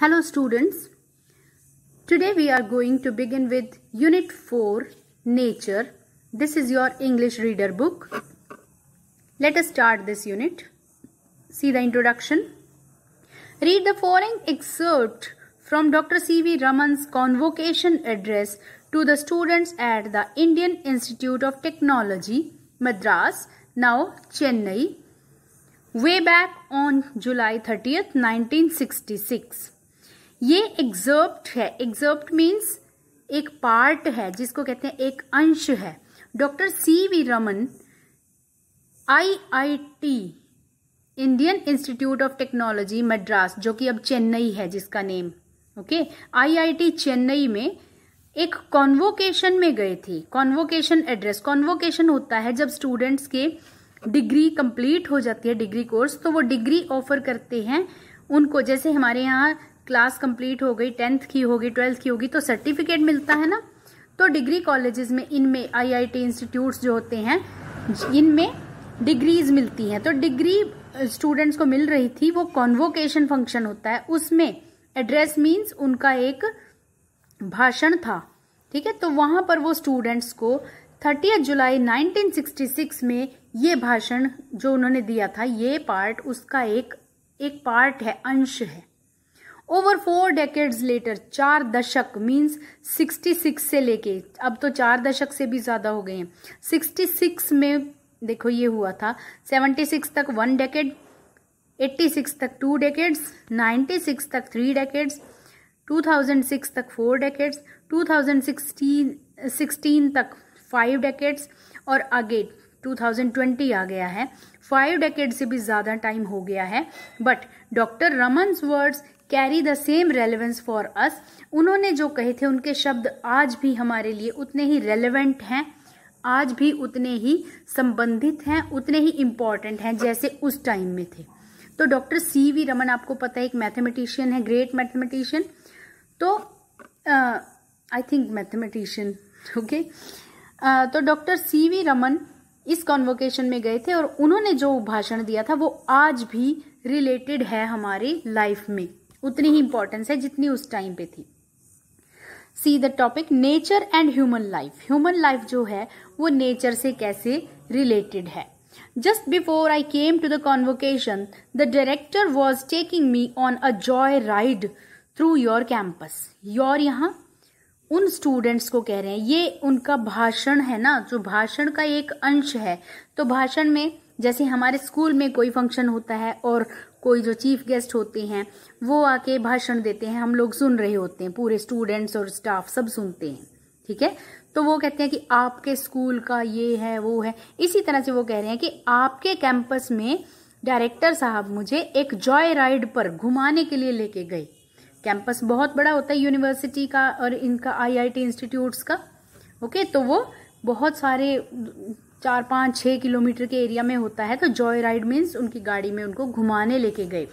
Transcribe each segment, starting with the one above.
Hello students. Today we are going to begin with Unit 4 Nature. This is your English reader book. Let us start this unit. See the introduction. Read the following excerpt from Dr. C.V. Raman's convocation address to the students at the Indian Institute of Technology, Madras, now Chennai, way back on July 30th, 1966. ये एग्जर्प्ट है एग्जर्प्ट means एक part है जिसको कहते हैं एक अंश है doctor C V Raman IIT Indian Institute of Technology Madras जो कि अब चेन्नई है जिसका नेम ओके आईआईटी चेन्नई में एक कॉन्वोकेशन में गए थे कॉन्वोकेशन एड्रेस कॉन्वोकेशन होता है जब स्टूडेंट्स के डिग्री कंप्लीट हो जाती है डिग्री कोर्स तो वो डिग्री ऑफर करते हैं उनको जैसे हमारे यहाँ क्लास कंप्लीट हो गई टेंथ की होगी ट्वेल्थ की होगी तो सर्टिफिकेट मिलता है ना तो डिग्री कॉलेजेस में इनमें आईआईटी इंस्टीट्यूट्स जो होते हैं इनमें डिग्रीज मिलती हैं तो डिग्री स्टूडेंट्स को मिल रही थी वो कॉन्वोकेशन फंक्शन होता है उसमें एड्रेस मीन्स उनका एक भाषण था ठीक है तो वहां पर वो स्टूडेंट्स को थर्टी जुलाई 1966 में ये भाषण जो उन्होंने दिया था ये पार्ट उसका एक एक पार्ट है अंश है ओवर फोर डेकेड्स लेटर चार दशक मीन्स सिक्सटी सिक्स से लेके अब तो चार दशक से भी ज़्यादा हो गए हैं सिक्सटी सिक्स में देखो ये हुआ था सिक्स तक वन डेकेड सिक्स तक टू डेकेड्स सिक्स तक three decades two thousand six तक four decades two thousand sixteen तक फाइव डेकेड्स और आगे 2020 आ गया है फाइव डेकेड से भी ज़्यादा टाइम हो गया है but doctor Raman's words carry the same relevance for us उन्होंने जो कहे थे उनके शब्द आज भी हमारे लिए उतने ही रेलिवेंट हैं आज भी उतने ही संबंधित हैं उतने ही इम्पॉर्टेंट हैं जैसे उस टाइम में थे तो डॉक्टर सी वी रमन आपको पता है एक मैथमेटिशियन है ग्रेट मैथमेटिशियन तो आई थिंक मैथमेटिशियन ओके तो डॉक्टर सी वी रमन इस कॉन्वोकेशन में गए थे और उन्होंने जो भाषण दिया था वो आज भी रिलेटेड है हमारे लाइफ में उतनी ही इंपॉर्टेंस है जितनी उस टाइम पे थी see the topic nature and human life human life जो है वो नेचर से कैसे रिलेटेड है just before I came to the convocation the director was taking me on a joy ride through your campus your यहां उन students को कह रहे हैं ये उनका भाषण है ना जो भाषण का एक अंश है तो भाषण में जैसे हमारे स्कूल में कोई फंक्शन होता है और कोई जो चीफ गेस्ट होते हैं वो आके भाषण देते हैं हम लोग सुन रहे होते हैं पूरे स्टूडेंट्स और स्टाफ सब सुनते हैं ठीक है तो वो कहते हैं कि आपके स्कूल का ये है वो है इसी तरह से वो कह रहे हैं कि आपके कैंपस में डायरेक्टर साहब मुझे एक जॉय राइड पर घुमाने के लिए लेके गए कैंपस बहुत बड़ा होता है यूनिवर्सिटी का और इनका आईआईटी इंस्टीट्यूट्स का ओके तो वो बहुत सारे चार पाँच छः किलोमीटर के एरिया में होता है तो जॉय राइड मीन्स उनकी गाड़ी में उनको घुमाने लेके गए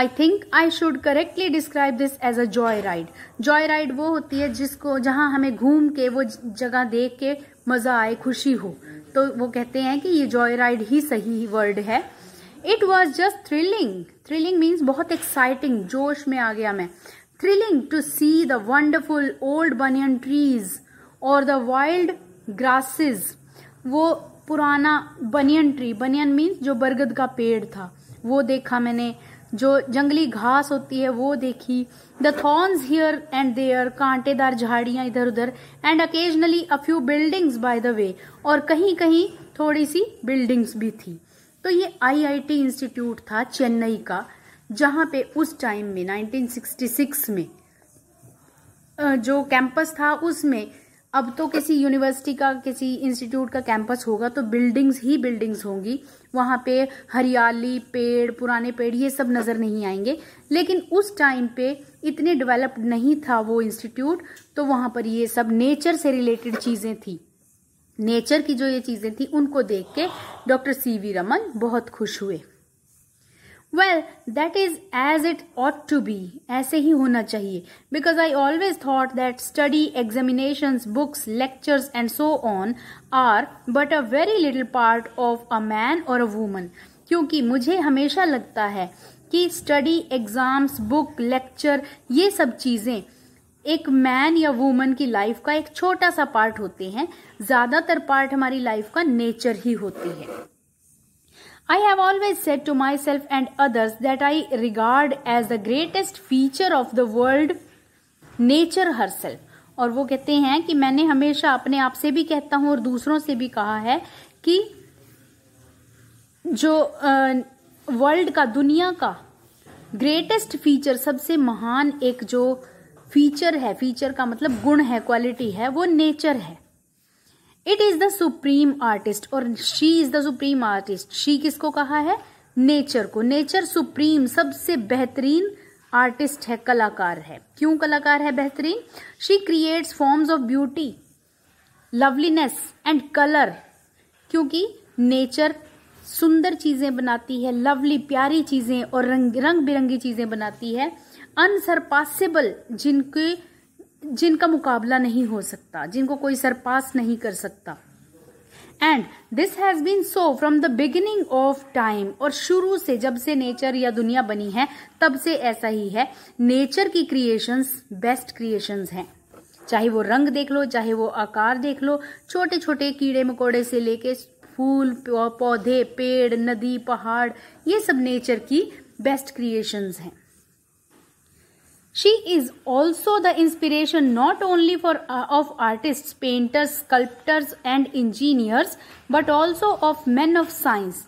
I think I should correctly describe this as a joy ride joy ride वो होती है जिसको जहाँ हमें घूम के वो जगह देख के मज़ा आए खुशी हो तो वो कहते हैं कि ये जॉय राइड ही सही वर्ड है it was just thrilling thrilling means बहुत एक्साइटिंग जोश में आ गया मैं thrilling to see the wonderful old banyan trees और द वाइल्ड ग्रासेस वो पुराना बनियन ट्री बनियन मीन्स जो बरगद का पेड़ था वो देखा मैंने जो जंगली घास होती है वो देखी the thorns here and there कांटेदार झाड़ियां इधर उधर and occasionally a few buildings by the way और कहीं कहीं थोड़ी सी बिल्डिंग्स भी थी तो ये आईआईटी इंस्टीट्यूट था चेन्नई का जहां पे उस टाइम में 1966 में जो कैंपस था उसमें अब तो किसी यूनिवर्सिटी का किसी इंस्टीट्यूट का कैंपस होगा तो बिल्डिंग्स ही बिल्डिंग्स होंगी वहाँ पे हरियाली पेड़ पुराने पेड़ ये सब नज़र नहीं आएंगे लेकिन उस टाइम पे इतने डेवलप्ड नहीं था वो इंस्टीट्यूट तो वहाँ पर ये सब नेचर से रिलेटेड चीज़ें थी नेचर की जो ये चीज़ें थी उनको देख के डॉक्टर सी वी रमन बहुत खुश हुए well that is as it ought to be ऐसे ही होना चाहिए because I always thought that study examination books lectures and so on are but a very little part of a man और a woman क्योंकि मुझे हमेशा लगता है कि स्टडी एग्जाम्स बुक लेक्चर ये सब चीज़ें एक मैन या वूमन की लाइफ का एक छोटा सा पार्ट होते हैं ज़्यादातर पार्ट हमारी लाइफ का नेचर ही होती है I have always said to myself and others that I regard as the greatest feature of the world nature herself. और वो कहते हैं कि मैंने हमेशा अपने आप से भी कहता हूं और दूसरों से भी कहा है कि जो वर्ल्ड का दुनिया का ग्रेटेस्ट फीचर सबसे महान एक जो फीचर है फीचर का मतलब गुण है क्वालिटी है वो नेचर है it is the supreme artist और she is the supreme artist she किसको कहा है नेचर को नेचर सुप्रीम सबसे बेहतरीन आर्टिस्ट है कलाकार है क्यों कलाकार है बेहतरीन she creates forms of beauty loveliness and colour क्योंकि नेचर सुंदर चीजें बनाती है लवली प्यारी चीजें और रंग रंग बिरंगी चीजें बनाती है अनसरपासेबल जिनके जिनका मुकाबला नहीं हो सकता जिनको कोई सरपास नहीं कर सकता and this has been so from the beginning of time और शुरू से जब से नेचर या दुनिया बनी है तब से ऐसा ही है नेचर की क्रिएशंस बेस्ट क्रिएशन हैं चाहे वो रंग देख लो चाहे वो आकार देख लो छोटे छोटे कीड़े मकोड़े से लेके फूल पौधे पेड़ नदी पहाड़ ये सब नेचर की बेस्ट क्रिएशंस हैं she is also the inspiration not only for uh, of artists painters sculptors and engineers but also of men of science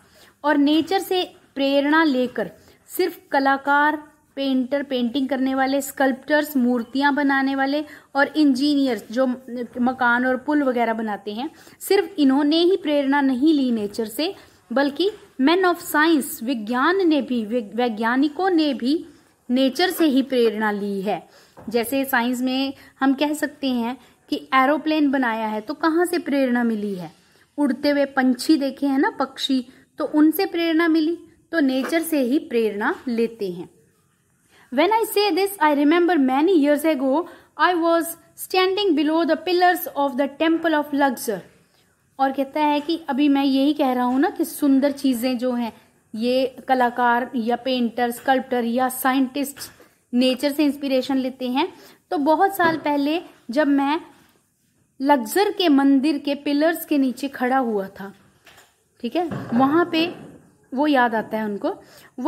और नेचर से प्रेरणा लेकर सिर्फ कलाकार पेंटर पेंटिंग करने वाले स्कल्प्टर्स मूर्तियां बनाने वाले और इंजीनियर्स जो मकान और पुल वगैरह बनाते हैं सिर्फ इन्होंने ही प्रेरणा नहीं ली नेचर से बल्कि मैन ऑफ साइंस विज्ञान ने भी वैज्ञानिकों ने भी नेचर से ही प्रेरणा ली है जैसे साइंस में हम कह सकते हैं कि एरोप्लेन बनाया है तो कहाँ से प्रेरणा मिली है उड़ते हुए पंछी देखे हैं ना पक्षी तो उनसे प्रेरणा मिली तो नेचर से ही प्रेरणा लेते हैं when I say this I remember many years go I was standing below the pillars of the temple of Luxor और कहता है कि अभी मैं यही कह रहा हूँ ना कि सुंदर चीज़ें जो हैं ये कलाकार या पेंटर स्कल्प्टर या साइंटिस्ट नेचर से इंस्पिरेशन लेते हैं तो बहुत साल पहले जब मैं लग्जर के मंदिर के पिलर्स के नीचे खड़ा हुआ था ठीक है वहां पे वो याद आता है उनको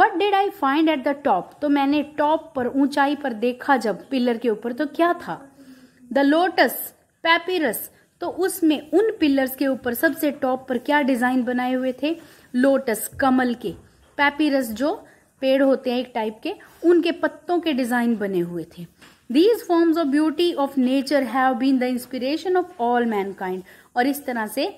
what did I find at the top तो मैंने टॉप पर ऊंचाई पर देखा जब पिलर के ऊपर तो क्या था द लोटस पैपिरस तो उसमें उन पिलर्स के ऊपर सबसे टॉप पर क्या डिजाइन बनाए हुए थे लोटस कमल के पैपीरस जो पेड़ होते हैं एक टाइप के उनके पत्तों के डिजाइन बने हुए थे these forms of beauty of nature have been the inspiration of all mankind और इस तरह से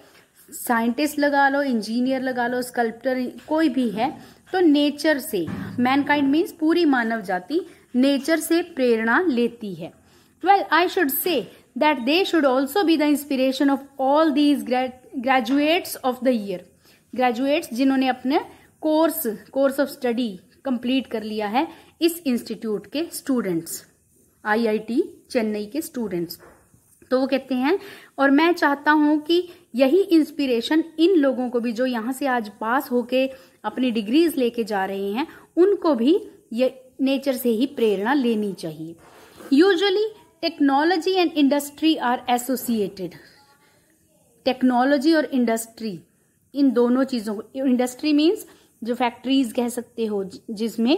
साइंटिस्ट लगा लो इंजीनियर लगा लो स्कल्प्टर कोई भी है तो नेचर से मैनकाइंड मीन्स पूरी मानव जाति नेचर से प्रेरणा लेती है well I should say that they should also be the inspiration of all these graduates of the year graduates जिन्होंने अपने course course of study complete कर लिया है इस इंस्टीट्यूट के स्टूडेंट्स आईआईटी चेन्नई के स्टूडेंट्स तो वो कहते हैं और मैं चाहता हूं कि यही इंस्पिरेशन इन लोगों को भी जो यहां से आज पास होके अपनी डिग्रीज लेके जा रहे हैं उनको भी ये नेचर से ही प्रेरणा लेनी चाहिए usually technology and industry are associated technology और इंडस्ट्री इन दोनों चीज़ों को इंडस्ट्री मीन्स जो फैक्ट्रीज कह सकते हो जिसमें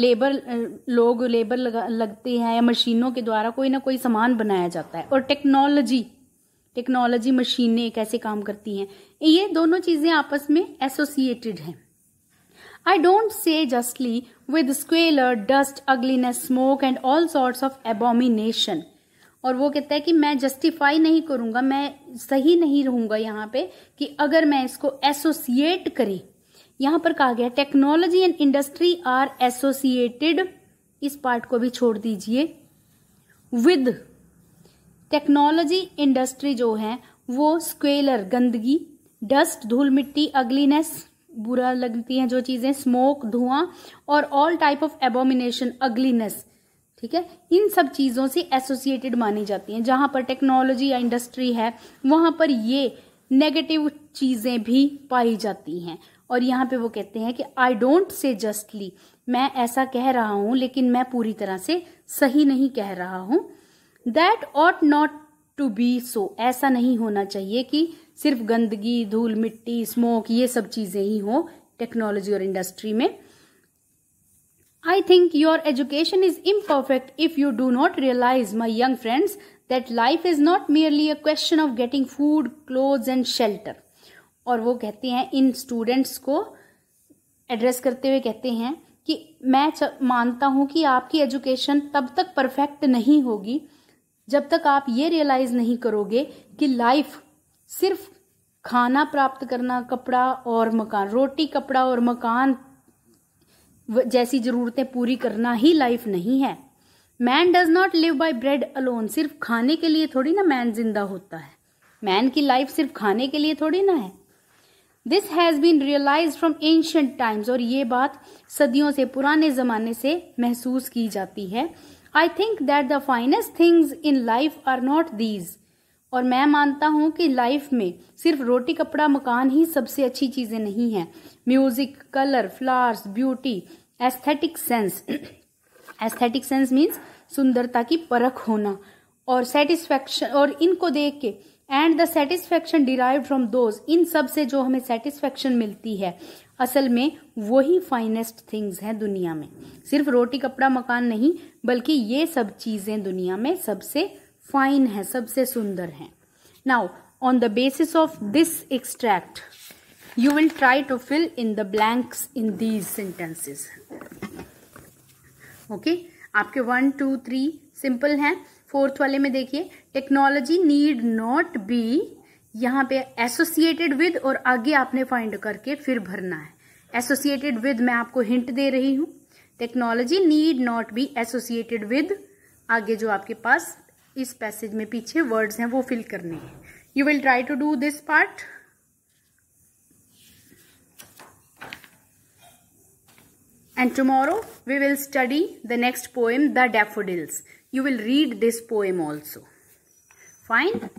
लेबर लोग लेबर लगा लगते हैं या मशीनों के द्वारा कोई ना कोई सामान बनाया जाता है और टेक्नोलॉजी टेक्नोलॉजी मशीनें कैसे काम करती हैं ये दोनों चीज़ें आपस में एसोसिएटेड हैं I don't say justly with squalor dust ugliness smoke and all sorts of abomination और वो कहता है कि मैं जस्टिफाई नहीं करूंगा मैं सही नहीं रहूंगा यहाँ पे कि अगर मैं इसको एसोसिएट करें यहां पर कहा गया technology and industry are associated इस पार्ट को भी छोड़ दीजिए विद टेक्नोलॉजी इंडस्ट्री जो है वो स्क्वेलर गंदगी डस्ट धूल मिट्टी अग्लीनेस बुरा लगती है जो चीज़ें स्मोक धुआं और all type of abomination ugliness ठीक है इन सब चीज़ों से एसोसिएटेड मानी जाती हैं जहां पर टेक्नोलॉजी या इंडस्ट्री है वहां पर ये नेगेटिव चीज़ें भी पाई जाती हैं और यहाँ पे वो कहते हैं कि आई डोंट से जस्टली मैं ऐसा कह रहा हूं लेकिन मैं पूरी तरह से सही नहीं कह रहा हूं that ought not to be so ऐसा नहीं होना चाहिए कि सिर्फ गंदगी धूल मिट्टी स्मोक ये सब चीज़ें ही हो टेक्नोलॉजी और इंडस्ट्री में I think your education is imperfect if you do not realize, my young friends, that life is not merely a question of getting food, clothes and shelter. और वो कहते हैं इन स्टूडेंट्स को एड्रेस करते हुए कहते हैं कि मैं मानता हूँ कि आपकी एजुकेशन तब तक परफेक्ट नहीं होगी जब तक आप ये रियलाइज़ नहीं करोगे कि लाइफ सिर्फ खाना प्राप्त करना कपड़ा और मकान रोटी कपड़ा और मकान जैसी ज़रूरतें पूरी करना ही लाइफ नहीं है man does not live by bread alone सिर्फ खाने के लिए थोड़ी ना मैन जिंदा होता है मैन की लाइफ सिर्फ खाने के लिए थोड़ी ना है this has been realise from ancient times और ये बात सदियों से पुराने ज़माने से महसूस की जाती है I think that the finest things in life are not these और मैं मानता हूँ कि लाइफ में सिर्फ रोटी कपड़ा मकान ही सबसे अच्छी चीज़ें नहीं है music colour flowers beauty aesthetic sense aesthetic sense means सुंदरता की परख होना और सेटिस्फैक्शन और इनको देख के and the satisfaction derive from those इन सब से जो हमें सेटिस्फैक्शन मिलती है असल में वही फाइनेस्ट थिंग्स हैं दुनिया में सिर्फ रोटी कपड़ा मकान नहीं बल्कि ये सब चीज़ें दुनिया में सबसे फाइन है सबसे सुंदर हैं now on the basis of this extract you will try to fill in the blanks in these sentences okay आपके वन टू थ्री सिंपल हैं फोर्थ वाले में देखिए टेक्नोलॉजी नीड नॉट बी यहाँ पे एसोसिएटेड विद और आगे आपने फाइंड करके फिर भरना है एसोसिएटेड विद मैं आपको हिंट दे रही हूँ technology need not be associated with आगे जो आपके पास इस पैसेज में पीछे वर्ड्स हैं वो फिल करने हैं you will try to do this part And tomorrow we will study the next poem, The Daffodils. You will read this poem also. Fine?